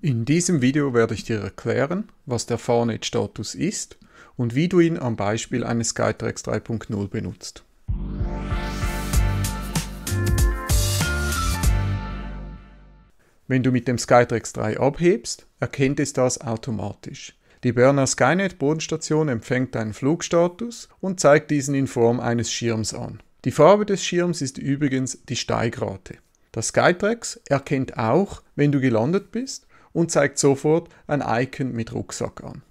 In diesem Video werde ich dir erklären, was der VNet-Status ist und wie du ihn am Beispiel eines Skytrax 3.0 benutzt. Wenn du mit dem Skytrax 3 abhebst, erkennt es das automatisch. Die Berner Skynet Bodenstation empfängt deinen Flugstatus und zeigt diesen in Form eines Schirms an. Die Farbe des Schirms ist übrigens die Steigrate. Das Skytrax erkennt auch, wenn du gelandet bist und zeigt sofort ein Icon mit Rucksack an.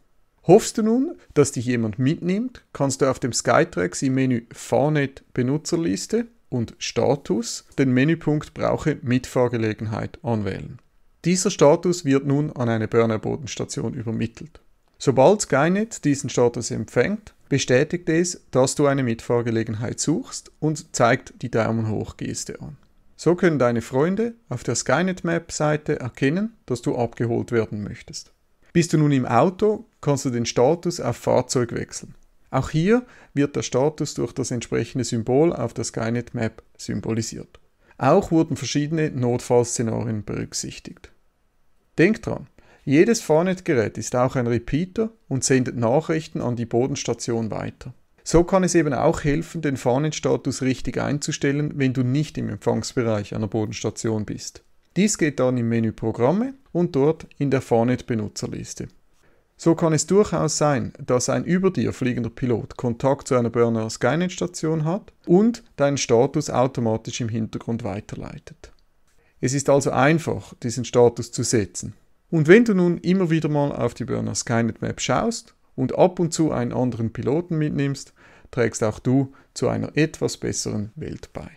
Hoffst du nun, dass dich jemand mitnimmt, kannst du auf dem Skytrax im Menü Fahrnet Benutzerliste und Status den Menüpunkt Brauche Mitfahrgelegenheit anwählen. Dieser Status wird nun an eine Burnerbodenstation übermittelt. Sobald Skynet diesen Status empfängt, bestätigt es, dass du eine Mitfahrgelegenheit suchst und zeigt die Daumen hoch Geste an. So können deine Freunde auf der Skynet-Map-Seite erkennen, dass du abgeholt werden möchtest. Bist du nun im Auto, kannst du den Status auf Fahrzeug wechseln. Auch hier wird der Status durch das entsprechende Symbol auf der Skynet-Map symbolisiert. Auch wurden verschiedene Notfallszenarien berücksichtigt. Denk dran, jedes Farnet-Gerät ist auch ein Repeater und sendet Nachrichten an die Bodenstation weiter. So kann es eben auch helfen, den Fahnenstatus richtig einzustellen, wenn du nicht im Empfangsbereich einer Bodenstation bist. Dies geht dann im Menü Programme und dort in der Fahnet-Benutzerliste. So kann es durchaus sein, dass ein über dir fliegender Pilot Kontakt zu einer Burner Skynet-Station hat und deinen Status automatisch im Hintergrund weiterleitet. Es ist also einfach, diesen Status zu setzen. Und wenn du nun immer wieder mal auf die Burner Skynet Map schaust und ab und zu einen anderen Piloten mitnimmst, trägst auch du zu einer etwas besseren Welt bei.